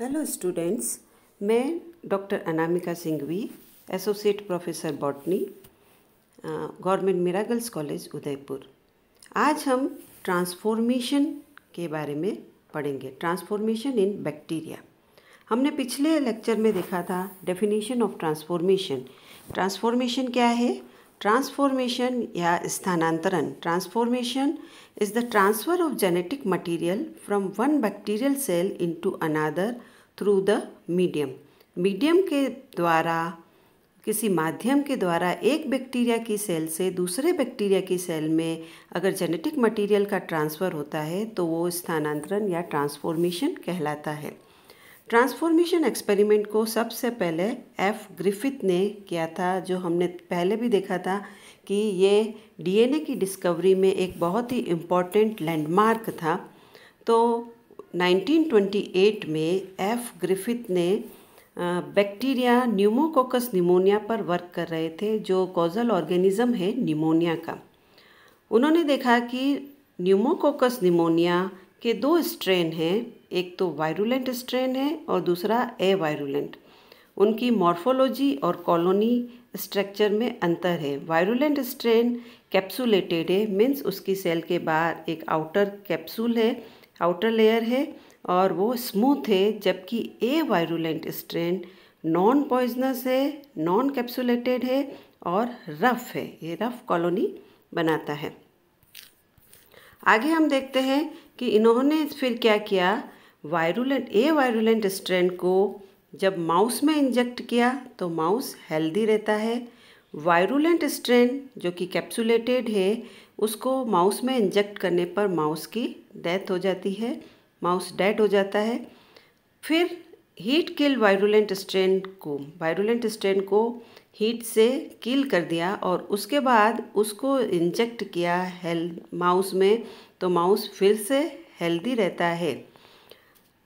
Hello students मैं doctor Anamika Singhvi associate professor botany government girls college Udaipur आज हम ट्रांसफॉर्मेशन के बारे में पढ़ेंगे ट्रांसफॉर्मेशन इन बैक्टीरिया हमने पिछले लेक्चर में देखा था डेफिनेशन ऑफ ट्रांसफॉर्मेशन ट्रांसफॉर्मेशन क्या है ट्रांसफॉर्मेशन या स्थानांतरण transformation is the transfer of genetic material from one bacterial cell into another through the medium के द्वारा किसी माध्यम के द्वारा एक बैक्टीरिया की सेल से दूसरे बैक्टीरिया की सेल में अगर जेनेटिक मटेरियल का ट्रांसफ़र होता है तो वो स्थानांतरण या ट्रांसफॉर्मेशन कहलाता है ट्रांसफॉर्मेशन एक्सपेरिमेंट को सबसे पहले एफ ग्रिफिथ ने किया था जो हमने पहले भी देखा था कि ये डीएनए की डिस्कवरी में एक बहुत ही इम्पॉर्टेंट लैंडमार्क था तो 1928 में एफ ग्रिफिथ ने बैक्टीरिया न्यूमोकोकस निमोनिया पर वर्क कर रहे थे जो कॉजल ऑर्गेनिज्म है निमोनिया का उन्होंने देखा कि न्यूमोकोकस निमोनिया के दो स्ट्रेन हैं एक तो वायरुलेंट स्ट्रेन है और दूसरा ए वायरुलेंट उनकी मॉर्फोलॉजी और कॉलोनी स्ट्रक्चर में अंतर है वायरुलेंट स्ट्रेन कैप्सुलेटेड है मीन्स उसकी सेल के बाहर एक आउटर कैप्सूल है आउटर लेयर है और वो स्मूथ है जबकि ए वायरुलेंट स्ट्रेन नॉन पॉइजनस है नॉन कैप्सुलेटेड है और रफ है ये रफ कॉलोनी बनाता है आगे हम देखते हैं कि इन्होंने फिर क्या किया वायरुलेंट ए वायरुलेंट स्ट्रेन को जब माउस में इंजेक्ट किया तो माउस हेल्दी रहता है वायरुलेंट स्ट्रेन जो कि कैप्सुलेटेड है उसको माउस में इंजेक्ट करने पर माउस की डेथ हो जाती है माउस डेड हो जाता है फिर हीट किल वायरुलेंट स्ट्रेन को वायरुलेंट स्ट्रेन को हीट से किल कर दिया और उसके बाद उसको इंजेक्ट किया हेल माउस में तो माउस फिर से हेल्दी रहता है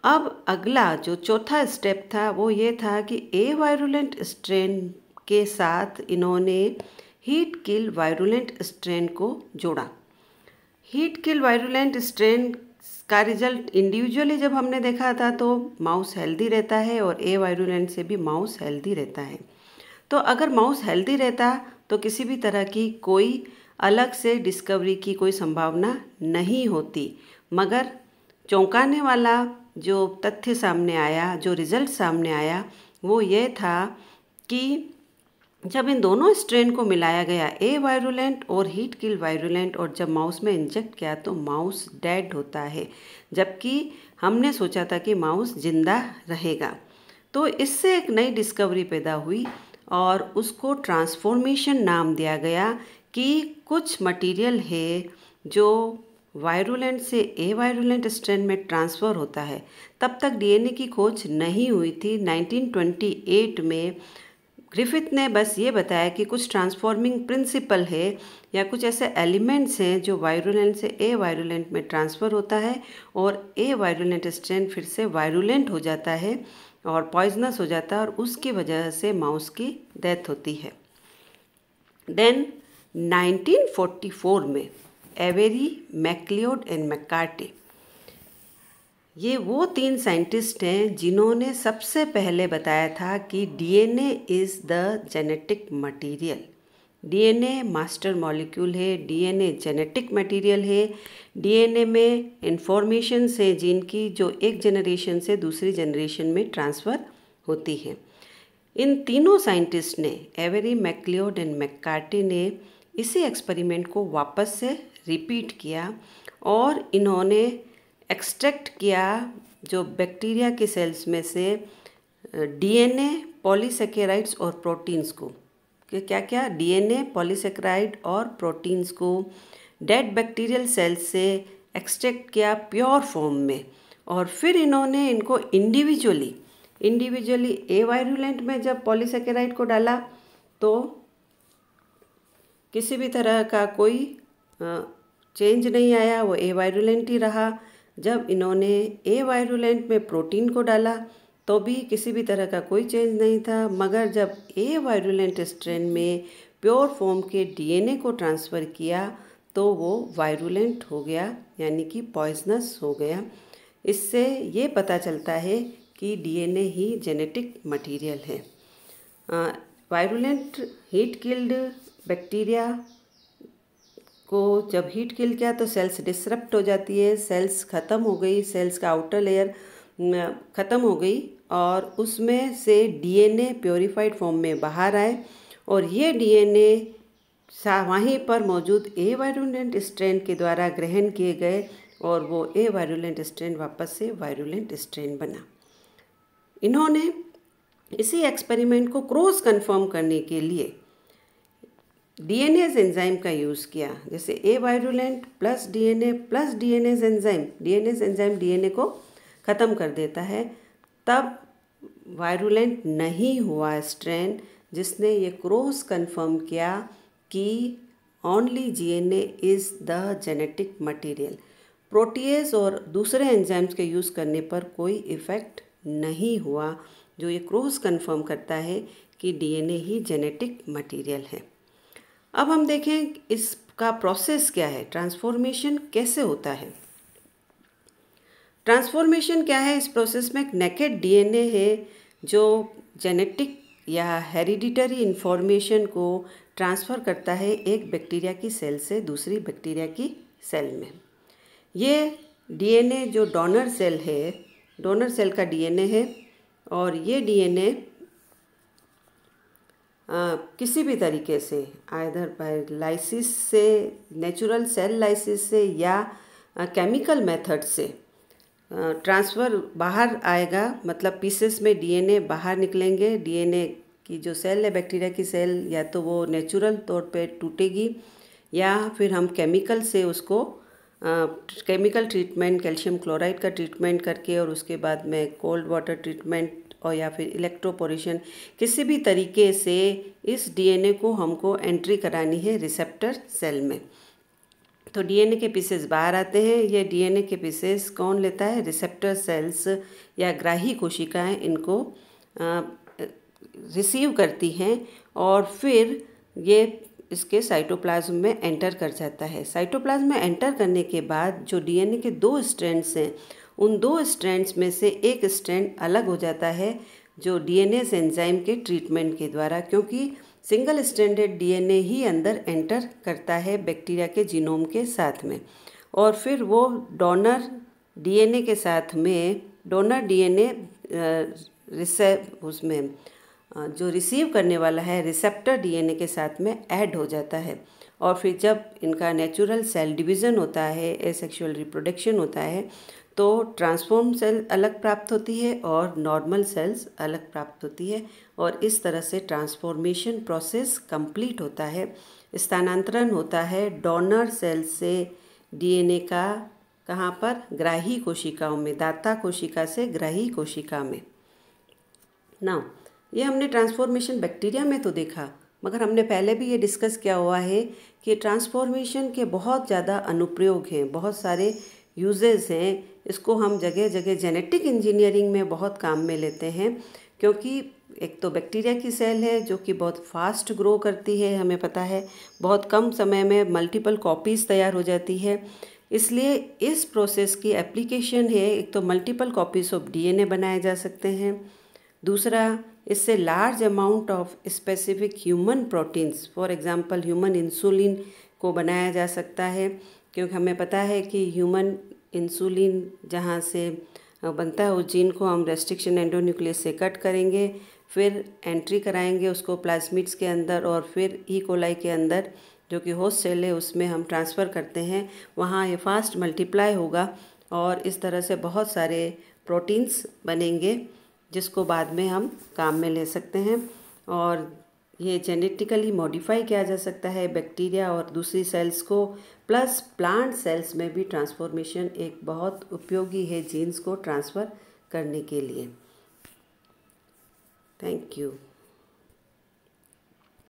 अब अगला जो चौथा स्टेप था वो ये था कि ए वायरुलेंट स्ट्रेन के साथ इन्होंने हीट किल वायरुलेंट स्ट्रेन को जोड़ा हीट किल वायरुलेंट स्ट्रेन का रिजल्ट इंडिविजुअली जब हमने देखा था तो माउस हेल्दी रहता है और ए वायरुलेंट से भी माउस हेल्दी रहता है तो अगर माउस हेल्दी रहता तो किसी भी तरह की कोई अलग से डिस्कवरी की कोई संभावना नहीं होती मगर चौंकाने वाला जो तथ्य सामने आया जो रिज़ल्ट सामने आया वो ये था कि जब इन दोनों स्ट्रेन को मिलाया गया ए वायरुलेंट और हीट किल वायरुलेंट और जब माउस में इंजेक्ट किया तो माउस डेड होता है जबकि हमने सोचा था कि माउस जिंदा रहेगा तो इससे एक नई डिस्कवरी पैदा हुई और उसको ट्रांसफॉर्मेशन नाम दिया गया कि कुछ मटेरियल है जो वायरुलेंट से ए वायरुलेंट स्ट्रेन में ट्रांसफ़र होता है तब तक डीएनए की खोज नहीं हुई थी 1928 में ग्रिफिथ ने बस ये बताया कि कुछ ट्रांसफॉर्मिंग प्रिंसिपल है या कुछ ऐसे एलिमेंट्स हैं जो वायरुलेंट से ए वायरुलेंट में ट्रांसफ़र होता है और ए वायरुलेंट स्ट्रेन फिर से वायरुलेंट हो जाता है और पॉइजनस हो जाता है और उसकी वजह से माउस की डेथ होती है देन 1944 में एवेरी मैक्लियोड एंड मैकार्टे ये वो तीन साइंटिस्ट हैं जिन्होंने सबसे पहले बताया था कि DNA is the genetic material DNA master molecule है डीएनए जेनेटिक मटेरियल है डीएनए में इंफॉर्मेशंस हैं जिनकी जो एक जनरेशन से दूसरी जनरेशन में ट्रांसफ़र होती है इन तीनों साइंटिस्ट ने एवेरी मैक्लियोड एंड मैकार्टी ने इसी एक्सपेरिमेंट को वापस से रिपीट किया और इन्होंने एक्सट्रैक्ट किया जो बैक्टीरिया के सेल्स में से डीएनए पॉलीसेकेराइड्स और प्रोटीन्स को कि क्या क्या डीएनए पॉलीसेकेराइड और प्रोटीन्स को डेड बैक्टीरियल सेल्स से एक्सट्रैक्ट किया प्योर फॉर्म में और फिर इन्होंने इनको इंडिविजुअली इंडिविजुअली ए वायरुलेंट में जब पॉलीसेकेराइड को डाला तो किसी भी तरह का कोई चेंज नहीं आया वो ए वायरुलेंट ही रहा जब इन्होंने ए वायरुलेंट में प्रोटीन को डाला तो भी किसी भी तरह का कोई चेंज नहीं था मगर जब ए वायरुलेंट स्ट्रेन में प्योर फॉर्म के डीएनए को ट्रांसफ़र किया तो वो वायरुलेंट हो गया यानी कि पॉइजनस हो गया इससे ये पता चलता है कि डीएनए ही जेनेटिक मटेरियल है वायरुलेंट हीट किल्ड बैक्टीरिया को जब हीट किल किया तो सेल्स डिसरप्ट हो जाती है सेल्स ख़त्म हो गई सेल्स का आउटर लेयर ख़त्म हो गई और उसमें से डीएनए प्योरीफाइड फॉर्म में बाहर आए और ये डीएनए वहीं पर मौजूद ए वायरुलेंट स्ट्रेन के द्वारा ग्रहण किए गए और वो ए वायरुलेंट स्ट्रेन वापस से वायरुलेंट स्ट्रेन बना इन्होंने इसी एक्सपेरिमेंट को क्रॉस कंफर्म करने के लिए डीएनएज एंजाइम का यूज़ किया जैसे avirulent plus DNA plus DNase enzyme DNase enzyme DNA को ख़त्म कर देता है तब वायरुलेंट नहीं हुआ स्ट्रेन जिसने ये क्रॉस कंफर्म किया कि only DNA is the genetic material protease और दूसरे एंजाइम्स के यूज़ करने पर कोई इफ़ेक्ट नहीं हुआ जो ये क्रॉस कंफर्म करता है कि डीएनए ही जेनेटिक मटेरियल है अब हम देखें इसका प्रोसेस क्या है ट्रांसफॉर्मेशन कैसे होता है ट्रांसफॉर्मेशन क्या है इस प्रोसेस में एक नेकेड डीएनए है जो जेनेटिक या हेरिडिटरी इन्फॉर्मेशन को ट्रांसफ़र करता है एक बैक्टीरिया की सेल से दूसरी बैक्टीरिया की सेल में ये डीएनए जो डोनर सेल है डोनर सेल का डीएनए है और ये डीएनए किसी भी तरीके से आयदर बाय लाइसिस से नेचुरल सेल लाइसिस से या केमिकल मेथड से ट्रांसफ़र बाहर आएगा मतलब पीसेस में डीएनए बाहर निकलेंगे डीएनए की जो सेल है बैक्टीरिया की सेल या तो वो नेचुरल तौर पे टूटेगी या फिर हम केमिकल से उसको केमिकल ट्रीटमेंट कैल्शियम क्लोराइड का ट्रीटमेंट करके और उसके बाद में कोल्ड वाटर ट्रीटमेंट और या फिर इलेक्ट्रोपोरेशन किसी भी तरीके से इस डीएनए को हमको एंट्री करानी है रिसेप्टर सेल में तो डीएनए के पीसेस बाहर आते हैं ये डीएनए के पीसेस कौन लेता है रिसेप्टर सेल्स या ग्राही कोशिकाएं इनको रिसीव करती हैं और फिर ये इसके साइटोप्लाज्म में एंटर कर जाता है साइटोप्लाज्म में एंटर करने के बाद जो डीएनए के दो स्ट्रैंड्स हैं उन दो स्ट्रैंड्स में से एक स्ट्रैंड अलग हो जाता है जो डीएनएस एंजाइम के ट्रीटमेंट के द्वारा क्योंकि सिंगल स्टैंडर्ड डीएनए ही अंदर एंटर करता है बैक्टीरिया के जीनोम के साथ में और फिर वो डोनर डीएनए के साथ में डोनर डीएनए एन उसमें जो रिसीव करने वाला है रिसेप्टर डीएनए के साथ में ऐड हो जाता है और फिर जब इनका नेचुरल सेल डिवीज़न होता है एसेक्सुअल रिप्रोडक्शन होता है तो ट्रांसफॉर्म सेल अलग प्राप्त होती है और नॉर्मल सेल्स अलग प्राप्त होती है और इस तरह से ट्रांसफॉर्मेशन प्रोसेस कंप्लीट होता है स्थानांतरण होता है डोनर सेल से डीएनए का कहाँ पर ग्राही कोशिकाओं में दाता कोशिका से ग्राही कोशिका में नाउ ये हमने ट्रांसफॉर्मेशन बैक्टीरिया में तो देखा मगर हमने पहले भी ये डिस्कस किया हुआ है कि ट्रांसफॉर्मेशन के बहुत ज़्यादा अनुप्रयोग हैं बहुत सारे यूजेज हैं इसको हम जगह जगह जेनेटिक इंजीनियरिंग में बहुत काम में लेते हैं क्योंकि एक तो बैक्टीरिया की सेल है जो कि बहुत फास्ट ग्रो करती है हमें पता है बहुत कम समय में मल्टीपल कॉपीज़ तैयार हो जाती है इसलिए इस प्रोसेस की एप्लीकेशन है एक तो मल्टीपल कॉपीज़ ऑफ डीएनए बनाए जा सकते हैं दूसरा इससे large amount of specific human proteins for example human insulin को बनाया जा सकता है क्योंकि हमें पता है कि ह्यूमन इंसुलिन जहाँ से बनता है उस जीन को हम रेस्ट्रिक्शन एंडोन्यूक्लियस से कट करेंगे फिर एंट्री कराएंगे उसको प्लाज्मिड्स के अंदर और फिर ई e. कोलाई के अंदर जो कि होस्ट सेल है उसमें हम ट्रांसफ़र करते हैं वहाँ ये फास्ट मल्टीप्लाई होगा और इस तरह से बहुत सारे प्रोटीन्स बनेंगे जिसको बाद में हम काम में ले सकते हैं और ये जेनेटिकली मॉडिफाई किया जा सकता है बैक्टीरिया और दूसरी सेल्स को प्लस प्लांट सेल्स में भी ट्रांसफॉर्मेशन एक बहुत उपयोगी है जीन्स को ट्रांसफ़र करने के लिए थैंक यू